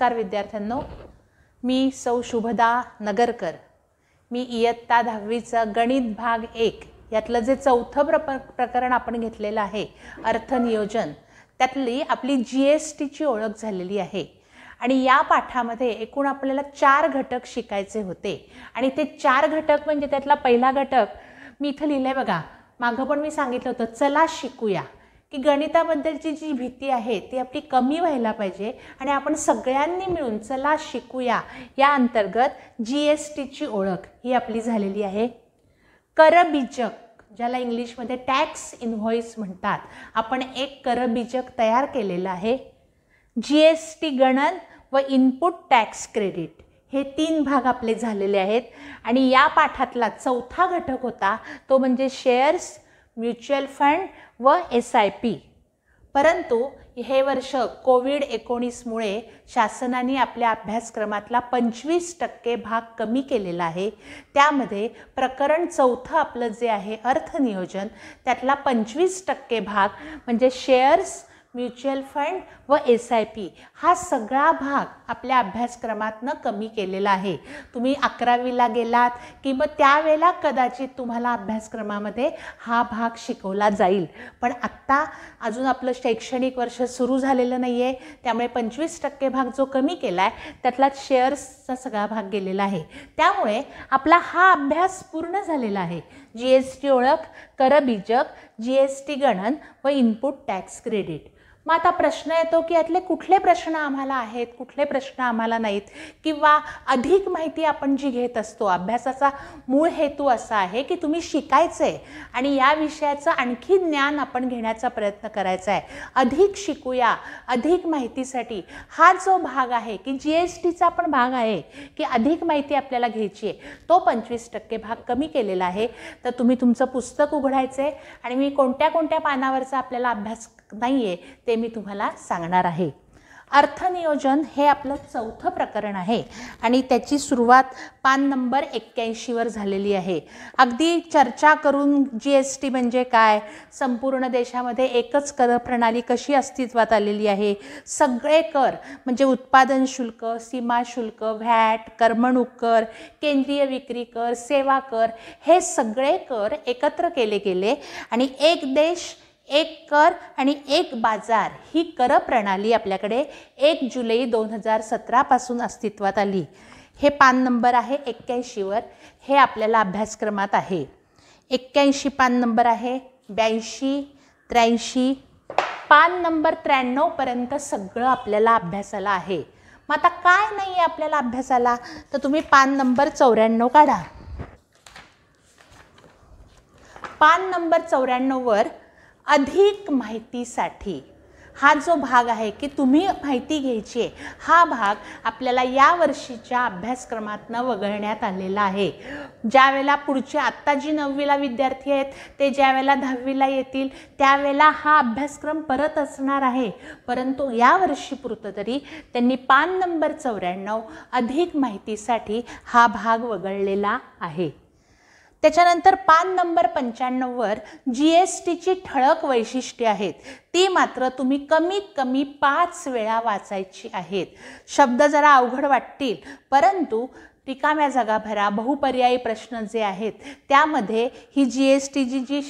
नमस्कार विद्यार्थ्यांनो मी सौ शुभदा नगरकर मी इयत्ता दहावीचा गणित भाग एक यातलं जे चौथं प्रप प्रकरण आपण घेतलेलं आहे अर्थनियोजन त्यातली आपली जी एस टीची ओळख झालेली आहे आणि या पाठामध्ये एकूण आपल्याला चार घटक शिकायचे होते आणि ते चार घटक म्हणजे त्यातला पहिला घटक मी इथं लिहिलं आहे बघा मागं पण मी सांगितलं होतं चला शिकूया की गणिताबद्दलची जी भीती आहे ती आपली कमी व्हायला पाहिजे आणि आपण सगळ्यांनी मिळून चला शिकूया या अंतर्गत जी एस टीची ओळख ही आपली झालेली आहे करबीजक ज्याला इंग्लिशमध्ये टॅक्स इनव्हॉइस म्हणतात आपण एक करबीजक तयार केलेलं आहे जी एस टी गणन व इनपुट टॅक्स क्रेडिट हे तीन भाग आपले झालेले आहेत आणि या पाठातला चौथा घटक होता तो म्हणजे शेअर्स म्युच्युअल फंड व एस आय पी परंतु हे वर्ष कोविड एकोणीसमुळे शासनाने आपल्या अभ्यासक्रमातला पंचवीस टक्के भाग कमी केलेला आहे त्यामध्ये प्रकरण चौथं आपलं जे आहे अर्थनियोजन त्यातला पंचवीस टक्के भाग म्हणजे शेअर्स म्युच्युअल फंड व एस आय पी हा सगळा भाग आपल्या अभ्यासक्रमातनं कमी केलेला आहे तुम्ही अकरावीला गेलात की मग त्यावेळेला कदाचित तुम्हाला अभ्यासक्रमामध्ये हा भाग शिकवला जाईल पण आत्ता अजून आपलं शैक्षणिक वर्ष सुरू झालेलं नाही आहे त्यामुळे पंचवीस टक्के भाग जो कमी केला आहे त्यातला शेअर्सचा सगळा भाग गेलेला आहे त्यामुळे आपला हा अभ्यास पूर्ण झालेला आहे जी एस टी ओळख करबीजक जी एस टी गणन व इनपुट टॅक्स क्रेडिट मग आता प्रश्न येतो की यातले कुठले प्रश्न आम्हाला आहेत कुठले प्रश्न आम्हाला नाहीत किंवा अधिक माहिती आपण जी घेत असतो अभ्यासाचा मूळ हेतू असा आहे की तुम्ही शिकायचं आहे आणि या विषयाचं आणखी ज्ञान आपण घेण्याचा प्रयत्न करायचा आहे अधिक शिकूया अधिक माहितीसाठी हा जो भाग आहे की जी एस टीचा पण भाग आहे की अधिक माहिती आपल्याला घ्यायची आहे तो पंचवीस टक्के भाग कमी केलेला आहे तर तुम्ही तुमचं पुस्तक उघडायचं आहे आणि मी कोणत्या कोणत्या पानावरचा आपल्याला अभ्यास नाही आहे ते मी तुम्हाला सांगणार आहे अर्थनियोजन हे आपलं चौथं प्रकरण आहे आणि त्याची सुरुवात पान नंबर एक्क्याऐंशीवर झालेली आहे अगदी चर्चा करून जी एस टी म्हणजे काय संपूर्ण देशामध्ये एकच कर प्रणाली कशी अस्तित्वात आलेली आहे सगळे कर म्हणजे उत्पादन शुल्क सीमा शुल्क व्हॅट करमणूक कर केंद्रीय विक्री कर सेवा कर हे सगळे कर एकत्र केले गेले आणि एक देश एक कर आणि एक बाजार ही कर प्रणाली आपल्याकडे एक जुलै दोन हजार सतरापासून अस्तित्वात आली हे पान नंबर आहे एक्क्याऐंशीवर हे आपल्याला अभ्यासक्रमात आहे एक्क्याऐंशी पान नंबर आहे ब्याऐंशी त्र्याऐंशी पान नंबर त्र्याण्णवपर्यंत सगळं आपल्याला अभ्यासाला आहे मग आता काय नाही आहे आपल्याला अभ्यासाला तर तुम्ही पान नंबर चौऱ्याण्णव काढा पान नंबर चौऱ्याण्णववर अधिक माहितीसाठी हा जो भाग आहे की तुम्ही माहिती घ्यायची आहे हा भाग आपल्याला या वर्षीच्या अभ्यासक्रमातनं वगळण्यात आलेला आहे ज्यावेळेला पुढचे आत्ता जी नववीला विद्यार्थी आहेत ते ज्यावेळेला दहावीला येतील त्यावेळेला हा अभ्यासक्रम परत असणार आहे परंतु या वर्षीपुरतं तरी त्यांनी पान नंबर चौऱ्याण्णव अधिक माहितीसाठी हा भाग वगळलेला आहे त्याच्यानंतर पान नंबर पंच्याण्णववर जी एस टीची ठळक वैशिष्ट्ये आहेत ती मात्र तुम्ही कमीत कमी पाच वेळा वाचायची आहेत शब्द जरा अवघड वाटतील परंतु रिकाम्या जगाभरा बहुपर्यायी प्रश्न जे आहेत त्यामध्ये ही जी एस टीची जी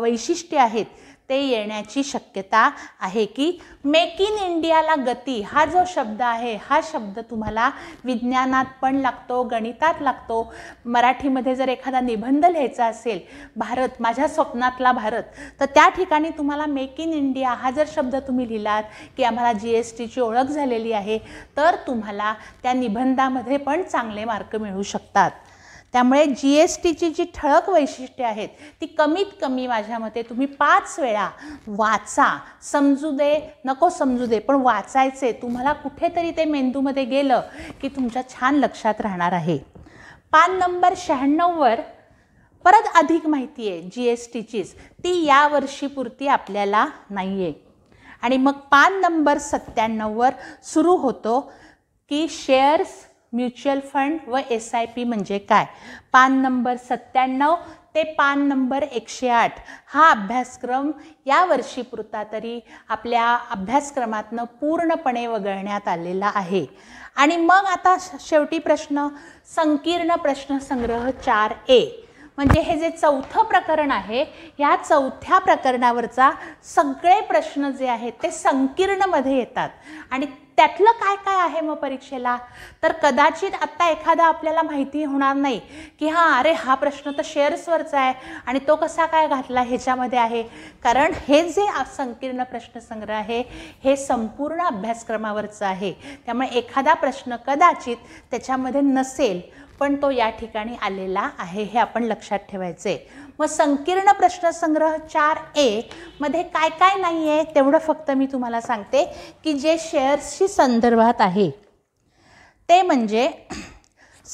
वैशिष्ट्ये आहेत ते येण्याची शक्यता आहे की मेक इन इंडियाला गती हा जो शब्द आहे हा शब्द तुम्हाला विज्ञानात पण लागतो गणितात लागतो मराठीमध्ये जर एखादा निबंध लिहायचा असेल भारत माझ्या स्वप्नातला भारत तर त्या ठिकाणी तुम्हाला मेक इन इंडिया हा जर शब्द तुम्ही लिहिलात की आम्हाला जी एस टीची ओळख झालेली आहे तर तुम्हाला त्या निबंधामध्ये पण चांगले मार्क मिळू शकतात त्यामुळे जी एस टीची जी ठळक वैशिष्ट्ये आहेत ती कमीत कमी माझ्या मते तुम्ही पाच वेळा वाचा समजू दे नको समजू दे पण वाचायचे तुम्हाला कुठेतरी ते मेंदूमध्ये गेलं की तुमच्या छान लक्षात राहणार आहे पान नंबर शहाण्णववर परत अधिक माहिती आहे जी एस टीचीच ती या वर्षीपुरती आपल्याला नाही आहे आणि मग पान नंबर सत्त्याण्णववर सुरू होतो की शेअर्स म्युच्युअल फंड व एस आय पी म्हणजे काय पान नंबर सत्त्याण्णव ते पान नंबर एकशे आठ हा अभ्यासक्रम या वर्षी पुरता तरी आपल्या अभ्यासक्रमातनं पूर्णपणे वगळण्यात आलेला आहे आणि मग आता शेवटी प्रश्न संकीर्ण संग्रह चार ए म्हणजे हे जे चौथं प्रकरण आहे ह्या चौथ्या प्रकरणावरचा सगळे प्रश्न जे आहेत ते संकीर्णमध्ये येतात आणि त्यातलं काय काय आहे मग परीक्षेला तर कदाचित आत्ता एखादा आपल्याला माहिती होणार नाही की हां अरे हा प्रश्न तर शेअर्सवरचा आहे आणि तो कसा काय घातला ह्याच्यामध्ये आहे कारण हे जे संकीर्ण प्रश्नसंग्रह आहे हे संपूर्ण अभ्यासक्रमावरचं आहे त्यामुळे एखादा प्रश्न कदाचित त्याच्यामध्ये नसेल पण तो या ठिकाणी आलेला आहे हे आपण लक्षात ठेवायचे व संकीर्ण प्रश्नसंग्रह चार ए मध्ये काय काय नाही आहे तेवढं फक्त मी तुम्हाला सांगते की जे शेअर्सशी संदर्भात आहे ते म्हणजे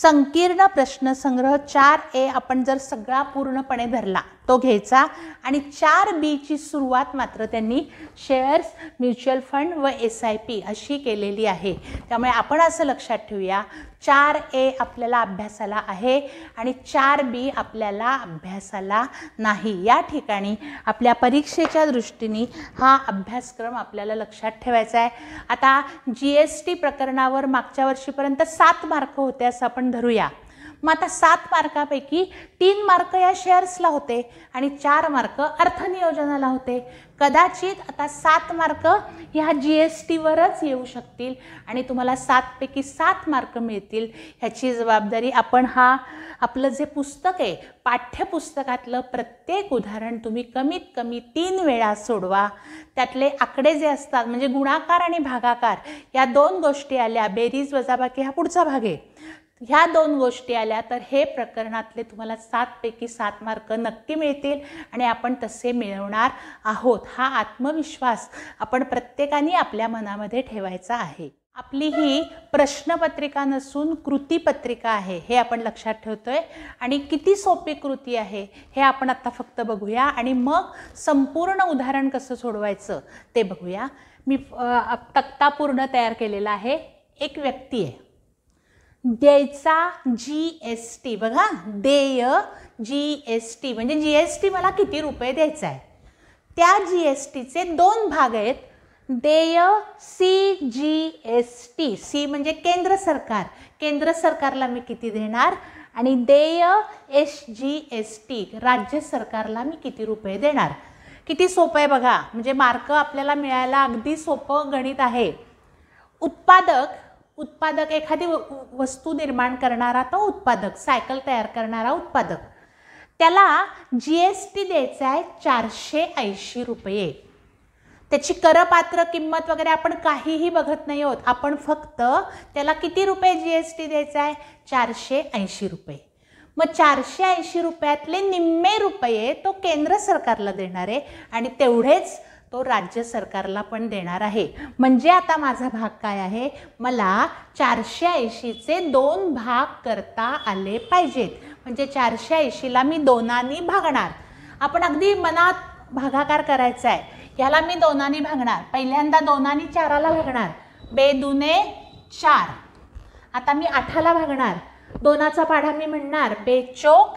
संकीर्ण प्रश्नसंग्रह चार ए आपण जर सगळा पूर्णपणे धरला तो घ्यायचा आणि चार बीची सुरुवात मात्र त्यांनी शेअर्स म्युच्युअल फंड व एस आय पी अशी केलेली आहे त्यामुळे आपण असं लक्षात ठेवूया चार ए आपल्याला अभ्यासाला आहे आणि चार बी आपल्याला अभ्यासाला नाही या ठिकाणी आपल्या परीक्षेच्या दृष्टीने हा अभ्यासक्रम आपल्याला लक्षात ठेवायचा आहे आता जी एस टी प्रकरणावर मागच्या वर्षीपर्यंत सात मार्क होते असं आपण धरूया मग आता सात मार्कापैकी तीन मार्क या शेअर्सला होते आणि चार मार्क अर्थनियोजनाला होते कदाचित आता सात मार्क ह्या जी एस टीवरच येऊ शकतील आणि तुम्हाला सातपैकी सात मार्क मिळतील ह्याची जबाबदारी आपण हा आपलं जे पुस्तक आहे पाठ्यपुस्तकातलं प्रत्येक उदाहरण तुम्ही कमीत कमी तीन वेळा सोडवा त्यातले आकडे जे असतात म्हणजे गुणाकार आणि भागाकार या दोन गोष्टी आल्या बेरीज वजाबाकी हा पुढचा भाग आहे ह्या दोन गोष्टी आल्या तर हे प्रकरणातले तुम्हाला सातपैकी सात मार्क नक्की मिळतील आणि आपण तसे मिळवणार आहोत हा आत्मविश्वास आपण प्रत्येकाने आपल्या मनामध्ये ठेवायचा आहे आपली ही प्रश्नपत्रिका नसून कृतीपत्रिका आहे हे आपण लक्षात ठेवतो आहे आणि किती सोपी कृती आहे हे आपण आत्ता फक्त बघूया आणि मग संपूर्ण उदाहरण कसं सोडवायचं ते बघूया मी तक्ता पूर्ण तयार केलेला आहे एक व्यक्ती आहे द्यायचा जी एस टी बघा देय जी एस टी म्हणजे जी एस टी मला किती रुपये द्यायचा आहे त्या जी एस टीचे दोन भाग आहेत देय सी जी एस टी सी म्हणजे केंद्र सरकार केंद्र सरकारला मी किती देणार आणि देय एस जी एस टी राज्य सरकारला मी किती रुपये देणार किती सोपं आहे बघा म्हणजे मार्क आपल्याला मिळायला अगदी सोपं गणित आहे उत्पादक उत्पादक एखादी वस्तू निर्माण करणारा तो उत्पादक सायकल तयार करणारा उत्पादक त्याला जी एस टी द्यायचा आहे चारशे ऐंशी रुपये त्याची करपात्र किंमत वगैरे आपण काहीही बघत नाही आहोत आपण फक्त त्याला किती रुपये जी एस टी द्यायचा आहे चारशे ऐंशी रुपये मग चारशे ऐंशी रुपयातले निम्मे रुपये तो केंद्र सरकारला देणार आहे आणि तेवढेच तो राज्य सरकारला पण देणार आहे म्हणजे आता माझा भाग काय आहे मला चारशे ऐंशीचे दोन भाग करता आले पाहिजेत म्हणजे चारशे ऐंशीला मी दोनांनी भागणार आपण अगदी मनात भागाकार करायचा आहे ह्याला मी दोनांनी भागणार पहिल्यांदा दोनांनी चाराला भागणार बेदुने चार आता मी आठाला भागणार दोनाचा पाढा मी म्हणणार बेचोक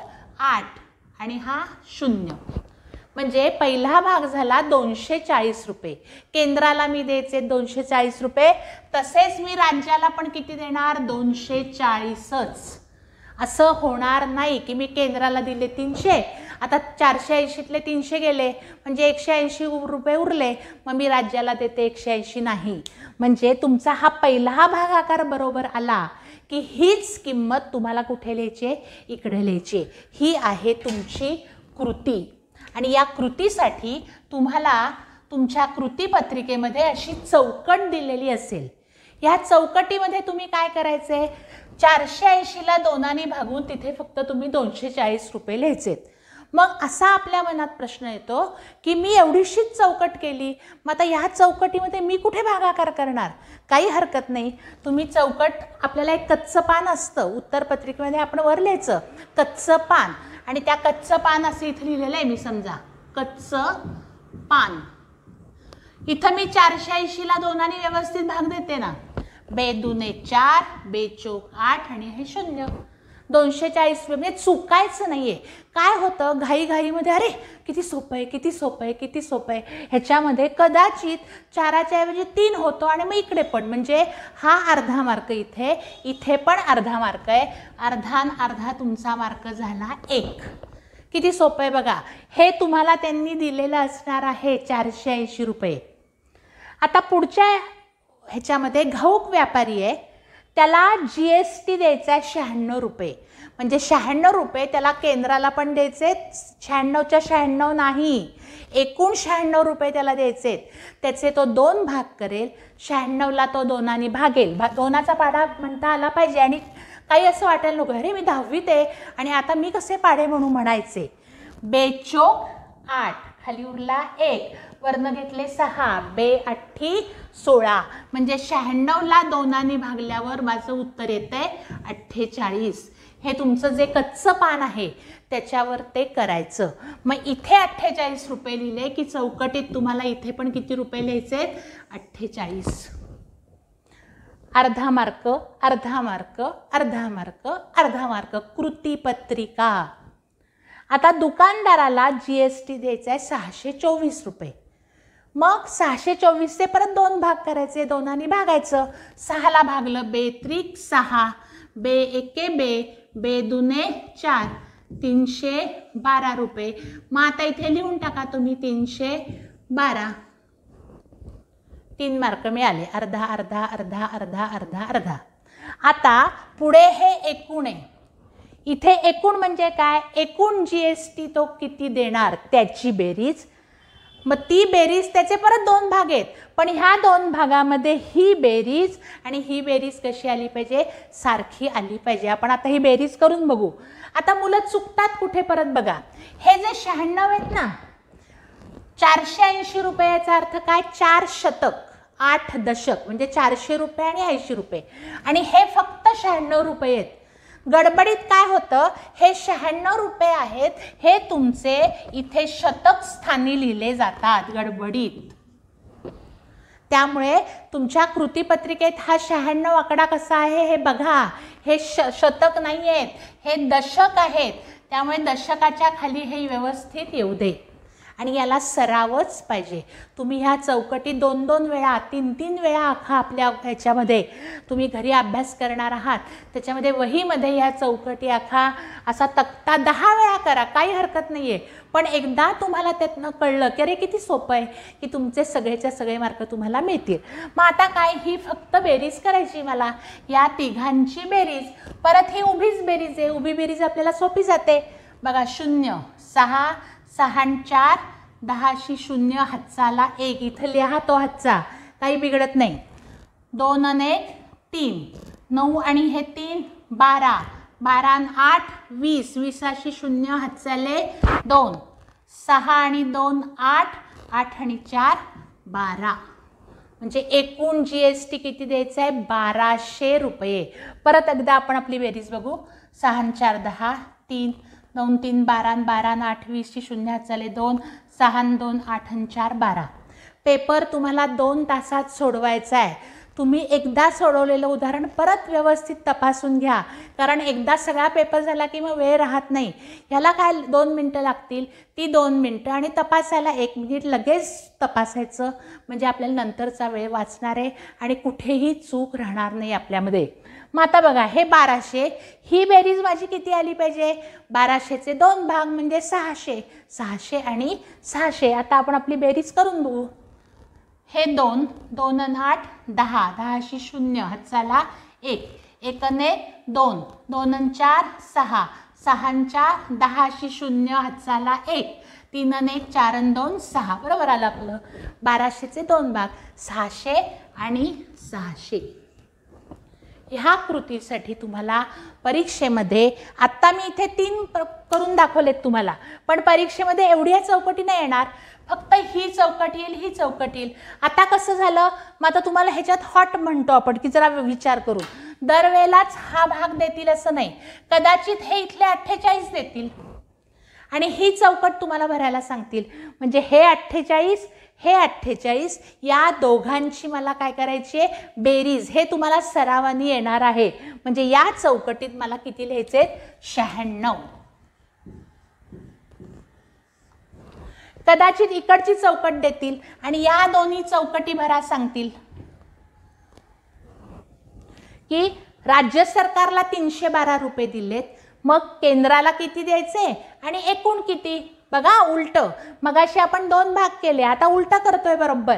आठ आणि हा शून्य म्हणजे पहिला भाग झाला दोनशे चाळीस रुपये केंद्राला मी द्यायचे दोनशे चाळीस रुपये तसेच मी राज्याला पण किती देणार दोनशे चाळीसच असं होणार नाही की मी केंद्राला दिले तीनशे आता चारशे ऐंशीतले तीनशे गेले म्हणजे एकशे ऐंशी रुपये उरले मग मी राज्याला देते एकशे ऐंशी नाही म्हणजे तुमचा हा पहिला भाग आकार बरोबर आला की हीच किंमत तुम्हाला कुठे लिहायची इकडे लिहायची ही आहे तुमची कृती आणि या कृतीसाठी तुम्हाला तुमच्या कृतीपत्रिकेमध्ये अशी चौकट दिलेली असेल ह्या चौकटीमध्ये तुम्ही काय करायचं आहे चारशे ऐंशीला दोनाने भागून तिथे फक्त तुम्ही दोनशे चाळीस रुपये लिहायचेत मग असा आपल्या मनात प्रश्न येतो की मी एवढीशीच चौकट केली मग आता ह्या चौकटीमध्ये मी कुठे भागाकार करणार काही हरकत नाही तुम्ही चौकट आपल्याला एक कच्चं पान असतं उत्तरपत्रिकेमध्ये आपण वर लिहायचं कच्चं पान आणि त्या कच्चं पान असं इथं लिहिलेलं आहे मी समजा कच्चं पान इथं मी चारशे ऐंशीला दोनाने व्यवस्थित भाग देते ना बे दुने चार बे चोक आठ आणि हे शून्य दोनशे चाळीस रुपये म्हणजे चुकायचं नाही आहे काय होतं घाईघाईमध्ये अरे किती सोपं आहे किती सोपं आहे किती सोपं आहे ह्याच्यामध्ये कदाचित चाराच्या ऐवजी तीन होतो आणि मग इकडे पण म्हणजे हा अर्धा मार्क इथे इथे पण अर्धा मार्क आहे अर्धा अर्धा तुमचा मार्क झाला एक किती सोपं आहे बघा हे तुम्हाला त्यांनी दिलेलं असणार आहे चारशे ऐंशी रुपये आता पुढच्या ह्याच्यामध्ये घाऊक व्यापारी आहे त्याला जी एस टी द्यायचा आहे शहाण्णव रुपये म्हणजे शहाण्णव रुपये त्याला केंद्राला पण द्यायचे शहाण्णवच्या शहाण्णव नाही एकूण शहाण्णव रुपये त्याला द्यायचे त्याचे तो दोन भाग करेल शहाण्णवला तो दोनाने भागेल भा दोनाचा पाढा म्हणता आला पाहिजे आणि काही असं वाटायला नको अरे मी दहावीत आहे आणि आता मी कसे पाढे म्हणून म्हणायचे बेचोक आठ खाली उरला एक वर्ण घेतले सहा बे अठ्ठी सोळा म्हणजे शहाण्णवला दोनाने भागल्यावर माझं उत्तर येतं आहे अठ्ठेचाळीस हे तुमचं जे कच्चं पान आहे त्याच्यावर ते करायचं मग इथे अठ्ठेचाळीस रुपये लिहिले की चौकटीत तुम्हाला इथे पण किती रुपये लिहायचे आहेत अठ्ठेचाळीस अर्धा मार्क अर्धा मार्क अर्धा मार्क अर्धा मार्क कृतीपत्रिका आता दुकानदाराला जी एस टी द्यायचा आहे सहाशे चोवीस रुपये मग सहाशे चोवीसचे परत दोन भाग करायचे दोनांनी भागायचं सहाला भागलं बे त्रिक सहा बे एके बे बे दुने चार तीनशे बारा रुपये मग आता इथे लिहून टाका तुम्ही तीनशे बारा तीन मार्क मिळाले अर्धा अर्धा अर्धा अर्धा अर्धा अर्धा आता पुढे हे एकूण आहे इथे एकूण म्हणजे काय एकूण जी एस टी तो किती देणार त्याची बेरीज मग ती बेरीज त्याचे परत दोन भाग आहेत पण ह्या दोन भागामध्ये ही बेरीज आणि ही बेरीज कशी आली पाहिजे सारखी आली पाहिजे आपण आता ही बेरीज करून बघू आता मुलं चुकतात कुठे परत बघा हे जे शहाण्णव आहेत ना चारशे ऐंशी रुपयाचा अर्थ काय चार शतक आठ दशक म्हणजे चारशे रुपये आणि ऐंशी रुपये आणि हे फक्त शहाण्णव रुपये आहेत गडबडीत काय होतं हे शहाण्णव रुपये आहेत हे तुमचे इथे शतक स्थानी लिहिले जातात गडबडीत त्यामुळे तुमच्या कृतीपत्रिकेत हा शहाण्णव आकडा कसा आहे हे बघा हे श शतक नाही आहेत हे दशक आहेत त्यामुळे दशकाच्या खाली हे व्यवस्थित येऊ दे आणि याला सरावच पाहिजे तुम्ही ह्या चौकटी दोन दोन वेळा तीन तीन वेळा आखा आपल्या ह्याच्यामध्ये तुम्ही घरी अभ्यास करणार आहात त्याच्यामध्ये वहीमध्ये ह्या चौकटी आखा असा तक्ता दहा वेळा करा काही हरकत नाही आहे पण एकदा तुम्हाला त्यातनं कळलं की अरे किती सोपं आहे की तुमचे सगळेच्या सगळे मार्क तुम्हाला मिळतील मग आता काय ही फक्त बेरीज करायची मला या तिघांची बेरीज परत ही उभीच बेरीज आहे उभी बेरीज आपल्याला सोपी जाते बघा शून्य सहा सहा चार दहाशी शून्य हातचाला एक इथं लिहा तो हातचा काही बिघडत नाही दोन आणि एक तीन नऊ आणि हे तीन बारा बारा आठ वीस वीसाशी शून्य हातचाले दोन सहा आणि दोन आठ आठ आणि चार बारा म्हणजे एकूण जी एस टी किती द्यायचं आहे बाराशे रुपये परत एकदा आपण आपली बेरीज बघू सहा चार दहा तीन दोन तीन बारा बारा आठ वीसची शून्यात झाले दोन सहा दोन आठ चार बारा पेपर तुम्हाला दोन तासात सोडवायचा आहे तुम्ही एकदा सोडवलेलं उदाहरण परत व्यवस्थित तपासून घ्या कारण एकदा सगळा पेपर झाला की मग वेळ राहत नाही ह्याला काय दोन मिनटं लागतील ती दोन मिनटं आणि तपासायला एक मिनिट लगेच तपासायचं म्हणजे आपल्याला नंतरचा वेळ वाचणार आहे आणि कुठेही चूक राहणार नाही आपल्यामध्ये मग आता बघा हे बाराशे ही बेरीज माझी किती आली पाहिजे बाराशेचे दोन भाग म्हणजे सहाशे सहाशे आणि सहाशे आता आपण आपली बेरीज करून बघू हे दोन दोन आठ दहा दहाशी शून्य हातचाला एक एकने दोन दोन चार सहा सहा चार दहाशी शून्य हातचाला एक तीन एक चार आणि दोन सहा बरोबर आलं आपलं बाराशेचे दोन भाग सहाशे आणि सहाशे ह्या कृतीसाठी तुम्हाला परीक्षेमध्ये आत्ता मी इथे तीन करून दाखवलेत तुम्हाला पण परीक्षेमध्ये एवढ्या चौकटी नाही येणार फक्त ही चौकट येईल ही चौकट येईल आता कसं झालं मग आता तुम्हाला ह्याच्यात हॉट म्हणतो आपण की जरा विचार करू दरवेळेलाच हा भाग देतील असं नाही कदाचित हे इथले अठ्ठेचाळीस देतील आणि ही चौकट तुम्हाला भरायला सांगतील म्हणजे हे अठ्ठेचाळीस हे अठ्ठेचाळीस या दोघांची मला काय करायची आहे बेरीज हे तुम्हाला सरावानी येणार आहे म्हणजे या चौकटीत मला किती लिहायचे आहेत शहाण्णव कदाचित इकडची चौकट देतील आणि या दोन्ही चौकटी भरा सांगतील की राज्य सरकारला तीनशे बारा रुपये दिलेत मग केंद्राला किती द्यायचे आणि एकूण किती बघा उलट मगाशी आपण दोन भाग केले आता उलट करतोय बरोबर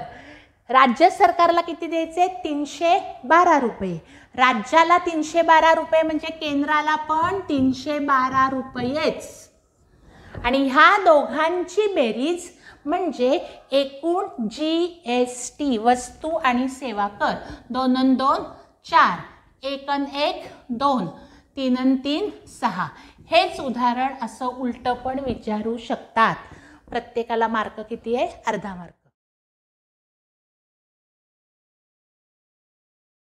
राज्य सरकारला किती द्यायचे तीनशे बारा रुपये राज्याला तीनशे बारा रुपये म्हणजे केंद्राला पण तीनशे बारा रुपयेच आणि ह्या दोघांची बेरीज म्हणजे एकूण जी एस टी वस्तू आणि सेवा कर दोन दोन चार एकन एक दोन तीन तीन सहा हेच उदाहरण असं उलटं पण विचारू शकतात प्रत्येकाला मार्क किती आहे अर्धा मार्क